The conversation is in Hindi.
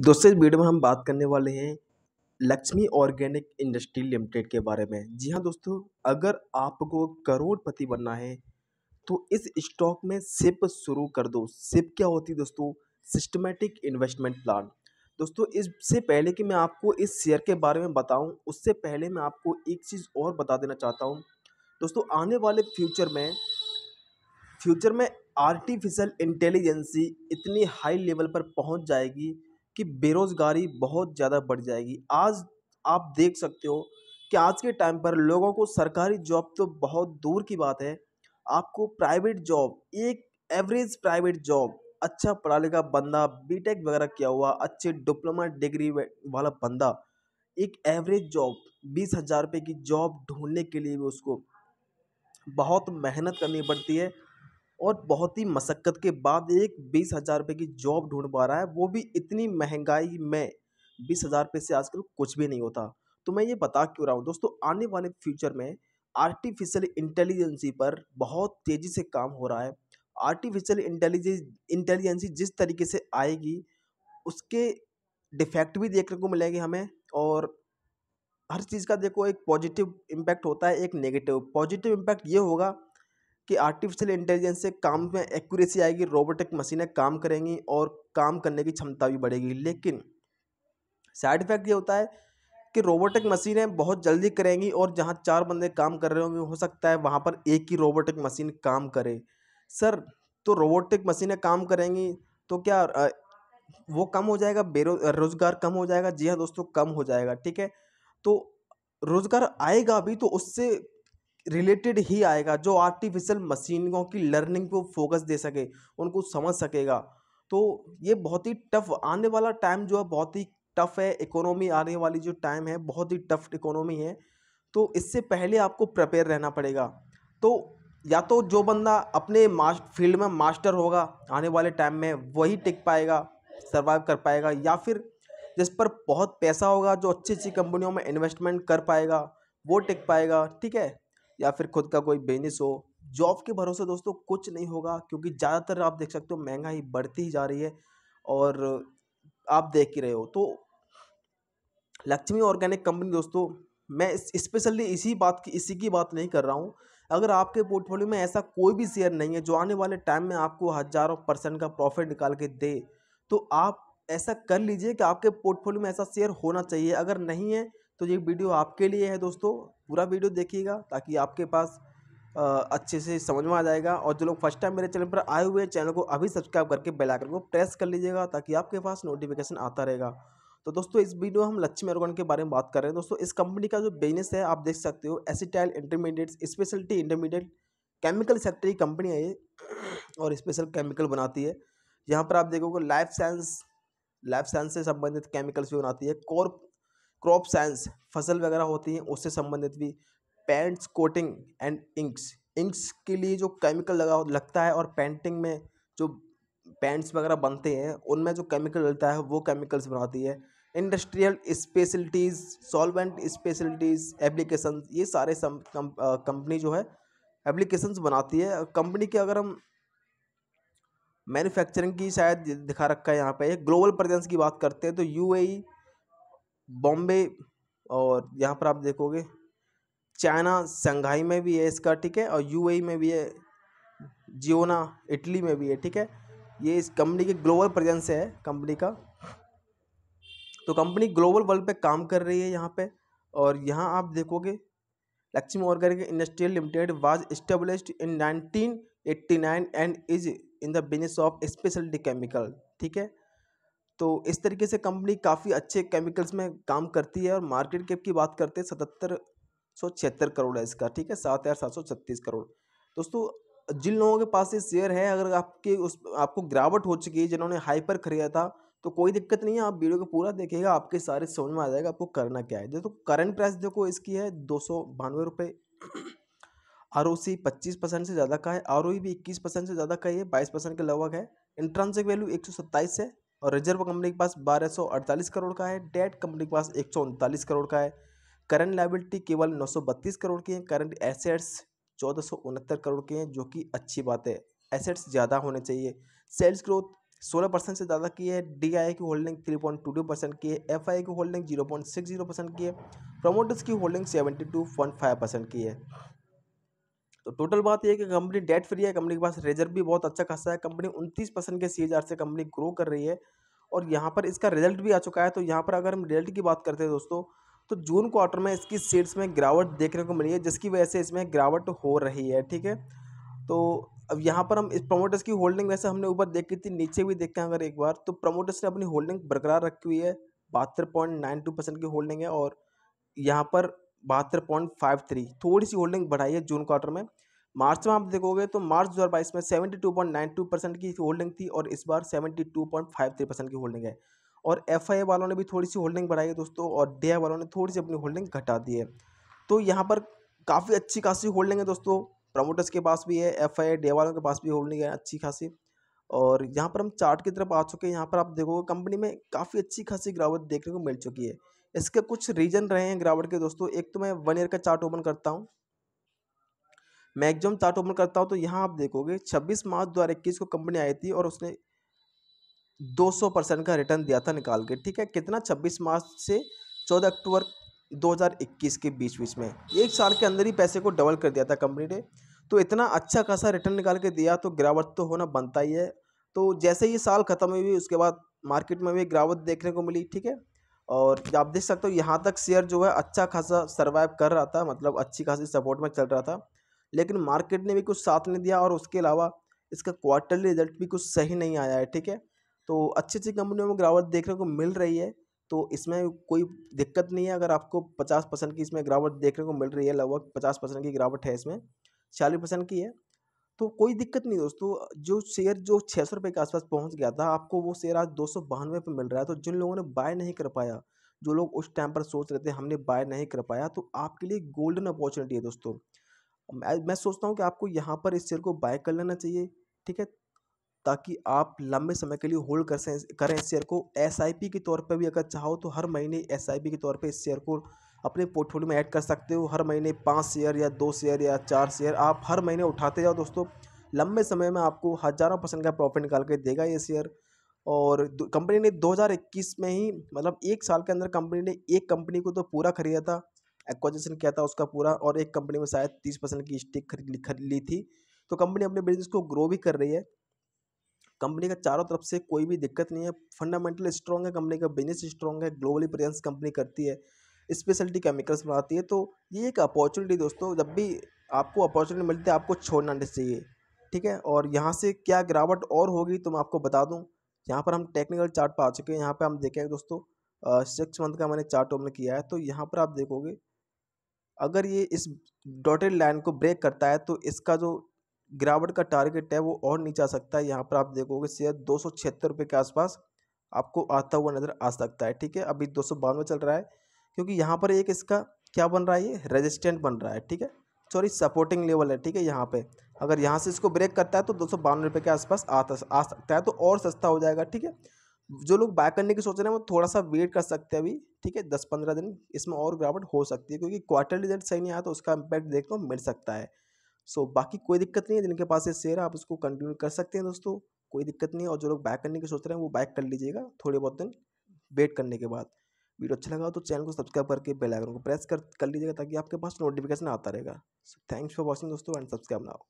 दोस्तों इस वीडियो में हम बात करने वाले हैं लक्ष्मी ऑर्गेनिक इंडस्ट्री लिमिटेड के बारे में जी हाँ दोस्तों अगर आपको करोड़पति बनना है तो इस स्टॉक में सिप शुरू कर दो सिप क्या होती है दोस्तों सिस्टमेटिक इन्वेस्टमेंट प्लान दोस्तों इससे पहले कि मैं आपको इस शेयर के बारे में बताऊं उससे पहले मैं आपको एक चीज़ और बता देना चाहता हूं दोस्तों आने वाले फ्यूचर में फ्यूचर में आर्टिफिशियल इंटेलिजेंसी इतनी हाई लेवल पर पहुंच जाएगी कि बेरोज़गारी बहुत ज़्यादा बढ़ जाएगी आज आप देख सकते हो कि आज के टाइम पर लोगों को सरकारी जॉब तो बहुत दूर की बात है आपको प्राइवेट जॉब एक एवरेज प्राइवेट जॉब अच्छा पढ़ा लिखा बंदा बीटेक वगैरह किया हुआ अच्छे डिप्लोमा डिग्री वाला बंदा एक एवरेज जॉब बीस हज़ार रुपये की जॉब ढूंढने के लिए भी उसको बहुत मेहनत करनी पड़ती है और बहुत ही मशक्क़त के बाद एक बीस हज़ार रुपये की जॉब ढूँढ पा रहा है वो भी इतनी महंगाई में बीस हज़ार रुपये से आजकल कुछ भी नहीं होता तो मैं ये बता क्यों रहा हूँ दोस्तों आने वाले फ्यूचर में आर्टिफिशियल इंटेलिजेंसी पर बहुत तेज़ी से काम हो रहा है आर्टिफिशियल इंटेलिजेंस इंटेलिजेंसी जिस तरीके से आएगी उसके डिफेक्ट भी देखने को मिलेंगे हमें और हर चीज़ का देखो एक पॉजिटिव इम्पैक्ट होता है एक नेगेटिव पॉजिटिव इम्पैक्ट ये होगा कि आर्टिफिशियल इंटेलिजेंस से काम में एक्यूरेसी आएगी रोबोटिक मशीनें काम करेंगी और काम करने की क्षमता भी बढ़ेगी लेकिन साइड इफेक्ट ये होता है कि रोबोटिक मशीनें बहुत जल्दी करेंगी और जहाँ चार बंदे काम कर रहे होंगे हो सकता है वहाँ पर एक ही रोबोटिक मशीन काम करे सर तो रोबोटिक मशीनें काम करेंगी तो क्या वो कम हो जाएगा बेरो रोज़गार कम हो जाएगा जी हाँ दोस्तों कम हो जाएगा ठीक है तो रोज़गार आएगा भी तो उससे रिलेटेड ही आएगा जो आर्टिफिशियल मशीनों की लर्निंग को फोकस दे सके उनको समझ सकेगा तो ये बहुत ही टफ आने वाला टाइम जो है बहुत ही टफ है इकोनॉमी आने वाली जो टाइम है बहुत ही टफ इकोनॉमी है तो इससे पहले आपको प्रिपेयर रहना पड़ेगा तो या तो जो बंदा अपने फील्ड में मास्टर होगा आने वाले टाइम में वही टिक पाएगा सर्वाइव कर पाएगा या फिर जिस पर बहुत पैसा होगा जो अच्छी अच्छी कंपनियों में इन्वेस्टमेंट कर पाएगा वो टिक पाएगा ठीक है या फिर खुद का कोई बिजनेस हो जॉब के भरोसे दोस्तों कुछ नहीं होगा क्योंकि ज़्यादातर आप देख सकते हो महंगाई बढ़ती ही जा रही है और आप देख ही रहे हो तो लक्ष्मी ऑर्गेनिक कंपनी दोस्तों मैं स्पेशली इस, इसी बात की इसी की बात नहीं कर रहा हूँ अगर आपके पोर्टफोलियो में ऐसा कोई भी शेयर नहीं है जो आने वाले टाइम में आपको हज़ारों परसेंट का प्रॉफिट निकाल के दे तो आप ऐसा कर लीजिए कि आपके पोर्टफोलियो में ऐसा शेयर होना चाहिए अगर नहीं है तो ये वीडियो आपके लिए है दोस्तों पूरा वीडियो देखिएगा ताकि आपके पास अच्छे से समझ में आ जाएगा और जो लोग फर्स्ट टाइम मेरे चैनल पर आए हुए हैं चैनल को अभी सब्सक्राइब करके बेल आइकन को प्रेस कर लीजिएगा ताकि आपके पास नोटिफिकेशन आता रहेगा तो दोस्तों इस वीडियो हम लक्ष्मी अर्गन के बारे में बात कर रहे हैं दोस्तों इस कंपनी का जो बिजनेस है आप देख सकते हो acetyl intermediate speciality intermediate chemical sector की कंपनी है ये और स्पेशल केमिकल बनाती है यहाँ पर आप देखोगे लाइफ साइंस लाइफ साइंस से संबंधित केमिकल्स भी बनाती है कॉर्प क्रॉप साइंस फसल वगैरह होती हैं उससे संबंधित भी paints coating and inks inks के लिए जो केमिकल लगा लगता है और पेंटिंग में जो पेंट्स वगैरह बनते हैं उनमें जो केमिकल लगता है वो केमिकल्स बनाती है industrial specialities solvent specialities application ये सारे कंपनी जो है एप्लीकेशंस बनाती है कंपनी के अगर हम मैन्युफैक्चरिंग की शायद दिखा रखा है यहाँ पे ग्लोबल प्रेजेंस की बात करते हैं तो यूएई बॉम्बे और यहाँ पर आप देखोगे चाइना संघाई में भी है इसका ठीक है और यूएई में भी है जियोना इटली में भी है ठीक है ये इस कंपनी के ग्लोबल प्रेजेंस है कंपनी का तो कंपनी ग्लोबल वर्ल्ड पे काम कर रही है यहाँ पे और यहाँ आप देखोगे Laxmi organic industrial limited was established in 1989 and is in the business of speciality chemical ठीक है तो इस तरीके से कंपनी काफ़ी अच्छे केमिकल्स में काम करती है और मार्केट कैप की बात करते हैं सतहत्तर सौ छिहत्तर करोड़ है इसका ठीक है सात हज़ार सात सौ छत्तीस करोड़ दोस्तों जिन लोगों के पास ये शेयर है अगर आपके उस आपको गिरावट हो चुकी है जिन्होंने हाई पर खरीदा था तो कोई दिक्कत नहीं है आप वीडियो को पूरा देखिएगा आपके सारे समझ में आ जाएगा आपको करना क्या है देखो करंट प्राइस देखो इसकी है दो सौ बानवे रुपये आर ओ सी पच्चीस परसेंट से ज़्यादा का है आर ओ e भी इक्कीस परसेंट से ज़्यादा का ही है बाईस परसेंट के लगभग है इंट्रांसिक वैल्यू एक सौ सत्ताईस है और रिजर्व कंपनी के पास 1248 करोड़ का है डेट कंपनी के पास एक करोड़ का है करंट लाइबिलिटी केवल बत्तीस करोड़ की है करंट एसेट्स चौदह करोड़ के हैं जो कि अच्छी बात है एसेट्स ज़्यादा होने चाहिए सेल्स ग्रोथ 16 परसेंट से ज़्यादा की है डी आई की होल्डिंग 3.22 परसेंट की है एफ आई की होल्डिंग 0.60 परसेंट की है प्रोमोटर्स की होल्डिंग 72.5 परसेंट की है तो टोटल बात यह है कि कंपनी डेट फ्री है कंपनी के पास रिजर्व भी बहुत अच्छा खासा है कंपनी उनतीस परसेंट के सी से कंपनी ग्रो कर रही है और यहाँ पर इसका रिजल्ट भी आ चुका है तो यहाँ पर अगर हम रिजल्ट की बात करते हैं दोस्तों तो जून क्वार्टर में इसकी सेल्स में गिरावट देखने को मिली है जिसकी वजह से इसमें गिरावट हो रही है ठीक है तो अब यहाँ पर हम इस प्रमोटर्स की होल्डिंग वैसे हमने ऊपर देखी थी नीचे भी देखते हैं अगर एक बार तो प्रमोटर्स ने अपनी होल्डिंग बरकरार रखी हुई है बहत्तर पॉइंट नाइन टू परसेंट की होल्डिंग है और यहाँ पर बहत्तर पॉइंट फाइव थ्री थोड़ी सी होल्डिंग बढ़ाई है जून क्वार्टर में मार्च में आप देखोगे तो मार्च 2022 में 72.92 परसेंट की होल्डिंग थी और इस बार 72.53 परसेंट की होल्डिंग है और एफ वालों ने भी थोड़ी सी होल्डिंग बढ़ाई है दोस्तों और डे वालों ने थोड़ी सी अपनी होल्डिंग घटा दी है तो यहाँ पर काफ़ी अच्छी खासी होल्डिंग है दोस्तों प्रमोटर्स के पास भी है एफ आई वालों के पास भी होल्डिंग है अच्छी खासी और यहाँ पर हम चार्ट की तरफ आ चुके हैं यहाँ पर आप देखोगे कंपनी में काफ़ी अच्छी खासी गिरावट देखने को मिल चुकी है इसके कुछ रीजन रहे हैं गिरावट के दोस्तों एक तो मैं वन ईयर का चार्ट ओपन करता हूँ मैक्सिमम चार्ट ओपन करता हूँ तो यहाँ आप देखोगे 26 मार्च दो को कंपनी आई थी और उसने 200 परसेंट का रिटर्न दिया था निकाल के ठीक है कितना 26 मार्च से 14 अक्टूबर 2021 के बीच बीच में एक साल के अंदर ही पैसे को डबल कर दिया था कंपनी ने तो इतना अच्छा खासा रिटर्न निकाल के दिया तो गिरावट तो होना बनता ही है तो जैसे ये साल ख़त्म हुई उसके बाद मार्केट में भी गिरावट देखने को मिली ठीक है और आप देख सकते हो यहाँ तक शेयर जो है अच्छा खासा सर्वाइव कर रहा था मतलब अच्छी खासी सपोर्ट में चल रहा था लेकिन मार्केट ने भी कुछ साथ नहीं दिया और उसके अलावा इसका क्वार्टरली रिजल्ट भी कुछ सही नहीं आया है ठीक है तो अच्छी अच्छी कंपनियों में गिरावट देखने को मिल रही है तो इसमें कोई दिक्कत नहीं है अगर आपको पचास परसेंट की इसमें गिरावट देखने को मिल रही है लगभग पचास परसेंट की गिरावट है इसमें छियालीस परसेंट की है तो कोई दिक्कत नहीं दोस्तों जो शेयर जो छः सौ रुपये के आसपास पहुंच गया था आपको वो शेयर आज दो सौ बानवे पर मिल रहा है तो जिन लोगों ने बाय नहीं कर पाया जो लोग उस टाइम पर सोच रहे थे हमने बाय नहीं कर पाया तो आपके लिए गोल्डन अपॉर्चुनिटी है दोस्तों मैं सोचता हूँ कि आपको यहाँ पर इस शेयर को बाय कर लेना चाहिए ठीक है ताकि आप लंबे समय के लिए होल्ड कर करें इस शेयर को एस के तौर पर भी अगर चाहो तो हर महीने एस के तौर पर इस शेयर को अपने पोर्टफोलियो में ऐड कर सकते हो हर महीने पाँच शेयर या दो शेयर या चार शेयर आप हर महीने उठाते जाओ दोस्तों लंबे समय में आपको हज़ारों परसेंट का प्रॉफिट निकाल के देगा ये शेयर और कंपनी ने 2021 में ही मतलब एक साल के अंदर कंपनी ने एक कंपनी को तो पूरा खरीदा था एक्वाजेशन किया था उसका पूरा और एक कंपनी में शायद तीस परसेंट की स्टेक खरीद खरीद ली थी तो कंपनी अपने बिजनेस को ग्रो भी कर रही है कंपनी का चारों तरफ से कोई भी दिक्कत नहीं है फंडामेंटल स्ट्रॉन्ग है कंपनी का बिजनेस स्ट्रॉन्ग है ग्लोबली प्रेजेंस कंपनी करती है स्पेशलिटी केमिकल्स बनाती है तो ये एक अपॉर्चुनिटी दोस्तों जब भी आपको अपॉर्चुनिटी मिलती है आपको छोड़ना नहीं चाहिए ठीक है और यहाँ से क्या गिरावट और होगी तो मैं आपको बता दूँ यहाँ पर हम टेक्निकल चार्ट पर आ चुके हैं यहाँ पर हम देखेंगे दोस्तों सिक्स मंथ का मैंने चार्ट ओपन किया है तो यहाँ पर आप देखोगे अगर ये इस डॉटेड लाइन को ब्रेक करता है तो इसका जो गिरावट का टारगेट है वो और नीचे आ सकता है यहाँ पर आप देखोगे शेयर दो सौ के आसपास आपको आता हुआ नज़र आ सकता है ठीक है अभी दो सौ चल रहा है क्योंकि यहाँ पर एक इसका क्या बन रहा है ये रेजिस्टेंट बन रहा है ठीक है सॉरी सपोर्टिंग लेवल है ठीक है यहाँ पे अगर यहाँ से इसको ब्रेक करता है तो दो सौ बानवे रुपये के आसपास आता आ सकता है तो और सस्ता हो जाएगा ठीक है जो लोग बाय करने की सोच रहे हैं वो थोड़ा सा वेट कर सकते हैं अभी ठीक है दस पंद्रह दिन इसमें और गिरावट हो सकती है क्योंकि क्वार्टर रिजल्ट सही नहीं आया तो उसका इम्पैक्ट देखने को मिल सकता है सो so, बाकी कोई दिक्कत नहीं है जिनके पास ये शेयर आप उसको कंटिन्यू कर सकते हैं दोस्तों कोई दिक्कत नहीं और जो लोग बाय करने की सोच रहे हैं वो बाइक कर लीजिएगा थोड़े बहुत दिन वेट करने के बाद वीडियो अच्छा लगा तो चैनल को सब्सक्राइब करके बेल आइकन को प्रेस कर कर लीजिएगा ताकि आपके पास नोटिफिकेशन आता रहेगा थैंक्स फॉर वॉचिंग दोस्तों एंड सब्सक्राइब नाउ